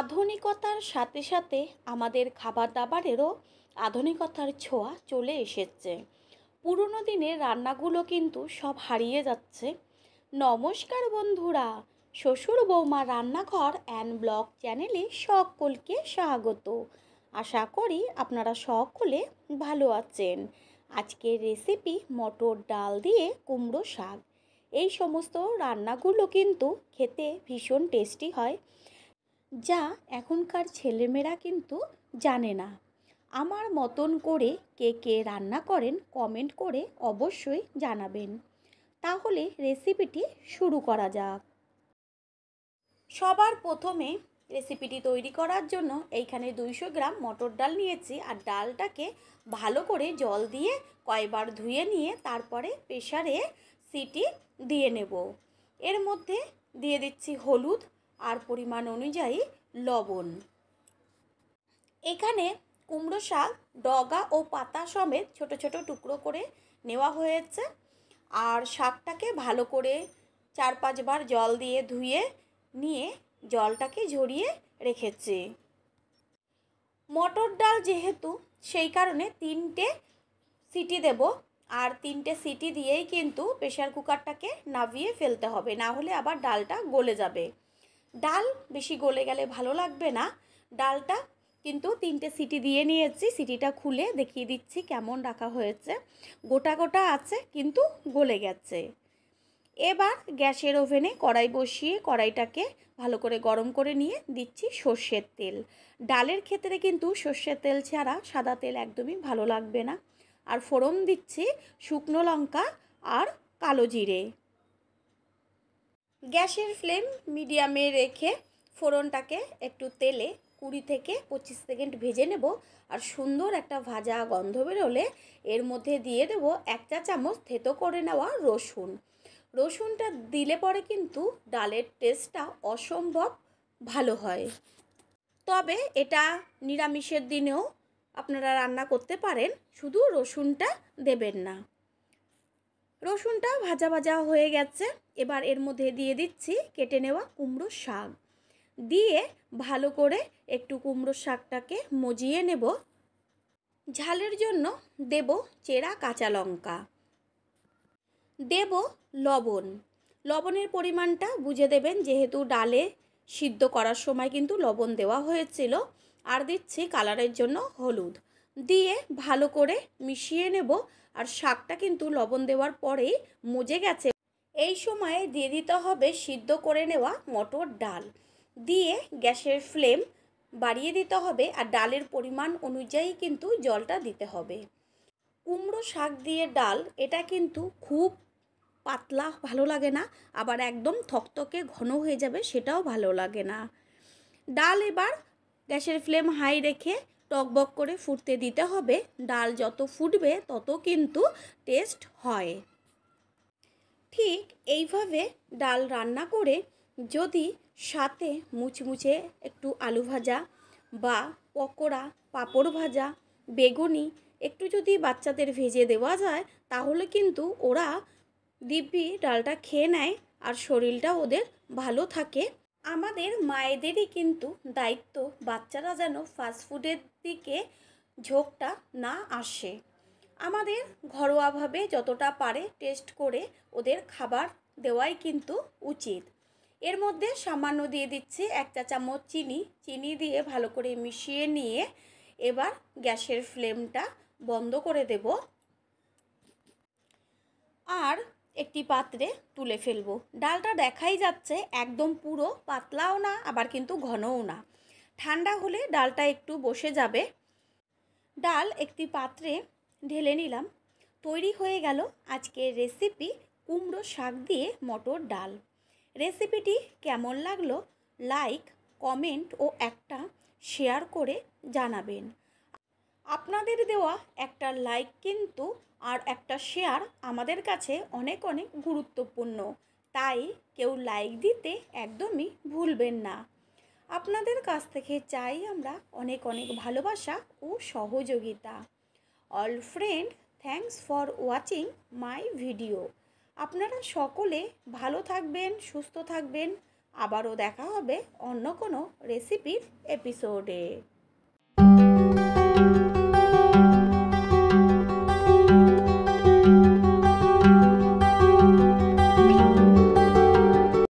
আধুনিকতার সাথে সাথে আমাদের খাবার দাবারেরও আধুনিকতার ছোঁয়া চলে এসেছে পুরনো দিনের রান্নাগুলো কিন্তু সব হারিয়ে যাচ্ছে নমস্কার বন্ধুরা শ্বশুর বৌমা রান্নাঘর অ্যান্ড ব্লগ চ্যানেলে সকলকে স্বাগত আশা করি আপনারা সকলে ভালো আছেন আজকের রেসিপি মটর ডাল দিয়ে কুমড়ো শাক এই সমস্ত রান্নাগুলো কিন্তু খেতে ভীষণ টেস্টি হয় যা এখনকার ছেলেমেয়েরা কিন্তু জানে না আমার মতন করে কে কে রান্না করেন কমেন্ট করে অবশ্যই জানাবেন তাহলে রেসিপিটি শুরু করা যাক সবার প্রথমে রেসিপিটি তৈরি করার জন্য এইখানে দুইশো গ্রাম মটর ডাল নিয়েছি আর ডালটাকে ভালো করে জল দিয়ে কয়বার ধুয়ে নিয়ে তারপরে প্রেশারে সিটি দিয়ে নেব এর মধ্যে দিয়ে দিচ্ছি হলুদ আর পরিমাণ অনুযায়ী লবণ এখানে কুমড়ো শাক ডগা ও পাতা সমেত ছোট ছোট টুকরো করে নেওয়া হয়েছে আর শাকটাকে ভালো করে চার পাঁচবার জল দিয়ে ধুয়ে নিয়ে জলটাকে ঝরিয়ে রেখেছি মটর ডাল যেহেতু সেই কারণে তিনটে সিটি দেব আর তিনটে সিটি দিয়েই কিন্তু প্রেশার কুকারটাকে নাবিয়ে ফেলতে হবে না হলে আবার ডালটা গলে যাবে ডাল বেশি গলে গেলে ভালো লাগবে না ডালটা কিন্তু তিনটে সিটি দিয়ে নিয়েছি সিটিটা খুলে দেখিয়ে দিচ্ছি কেমন রাখা হয়েছে গোটা গোটা আছে কিন্তু গলে গেছে এবার গ্যাসের ওভেনে কড়াই বসিয়ে কড়াইটাকে ভালো করে গরম করে নিয়ে দিচ্ছি সর্ষের তেল ডালের ক্ষেত্রে কিন্তু সর্ষের তেল ছাড়া সাদা তেল একদমই ভালো লাগবে না আর ফোড়ন দিচ্ছি শুকনো লঙ্কা আর কালো জিরে গ্যাসের ফ্লেম মিডিয়ামে রেখে ফোড়নটাকে একটু তেলে কুড়ি থেকে পঁচিশ সেকেন্ড ভেজে নেব আর সুন্দর একটা ভাজা গন্ধ বেরোলে এর মধ্যে দিয়ে দেব এক চা চামচ থেতো করে নেওয়া রসুন রসুনটা দিলে পরে কিন্তু ডালের টেস্টটা অসম্ভব ভালো হয় তবে এটা নিরামিষের দিনেও আপনারা রান্না করতে পারেন শুধু রসুনটা দেবেন না রসুনটা ভাজা ভাজা হয়ে গেছে এবার এর মধ্যে দিয়ে দিচ্ছি কেটে নেওয়া কুমড়ো শাক দিয়ে ভালো করে একটু কুমড়ো শাকটাকে মজিয়ে নেব ঝালের জন্য দেব চেরা কাঁচা লঙ্কা দেব লবণ লবণের পরিমাণটা বুঝে দেবেন যেহেতু ডালে সিদ্ধ করার সময় কিন্তু লবণ দেওয়া হয়েছিল আর দিচ্ছি কালারের জন্য হলুদ দিয়ে ভালো করে মিশিয়ে নেব আর শাকটা কিন্তু লবণ দেওয়ার পরেই মজে গেছে এই সময়ে দিয়ে দিতে হবে সিদ্ধ করে নেওয়া মটর ডাল দিয়ে গ্যাসের ফ্লেম বাড়িয়ে দিতে হবে আর ডালের পরিমাণ অনুযায়ী কিন্তু জলটা দিতে হবে কুমড়ো শাক দিয়ে ডাল এটা কিন্তু খুব পাতলা ভালো লাগে না আবার একদম থকথকে ঘন হয়ে যাবে সেটাও ভালো লাগে না ডাল এবার গ্যাসের ফ্লেম হাই রেখে টকবক করে ফুটতে দিতে হবে ডাল যত ফুটবে তত কিন্তু টেস্ট হয় ঠিক এইভাবে ডাল রান্না করে যদি সাথে মুচমুচে একটু আলু ভাজা বা পকোড়া পাঁপড় ভাজা বেগুনি একটু যদি বাচ্চাদের ভেজে দেওয়া যায় তাহলে কিন্তু ওরা দিব্যি ডালটা খেয়ে নেয় আর শরীরটা ওদের ভালো থাকে আমাদের মায়েদেরই কিন্তু দায়িত্ব বাচ্চারা যেন ফাস্টফুডের দিকে ঝোঁকটা না আসে আমাদের ঘরোয়াভাবে যতটা পারে টেস্ট করে ওদের খাবার দেওয়াই কিন্তু উচিত এর মধ্যে সামান্য দিয়ে দিচ্ছি এক চা চামচ চিনি চিনি দিয়ে ভালো করে মিশিয়ে নিয়ে এবার গ্যাসের ফ্লেমটা বন্ধ করে দেব আর একটি পাত্রে তুলে ফেলবো ডালটা দেখাই যাচ্ছে একদম পুরো পাতলাও না আবার কিন্তু ঘনও না ঠান্ডা হলে ডালটা একটু বসে যাবে ডাল একটি পাত্রে ঢেলে নিলাম তৈরি হয়ে গেল আজকের রেসিপি কুমড়ো শাক দিয়ে মটর ডাল রেসিপিটি কেমন লাগলো লাইক কমেন্ট ও একটা শেয়ার করে জানাবেন আপনাদের দেওয়া একটা লাইক কিন্তু আর একটা শেয়ার আমাদের কাছে অনেক অনেক গুরুত্বপূর্ণ তাই কেউ লাইক দিতে একদমই ভুলবেন না আপনাদের কাছ থেকে চাই আমরা অনেক অনেক ভালোবাসা ও সহযোগিতা all friend thanks for watching my video আপনারা সকলে ভালো থাকবেন সুস্থ থাকবেন আবারও দেখা হবে অন্য কোনো রেসিপির এপিসোডে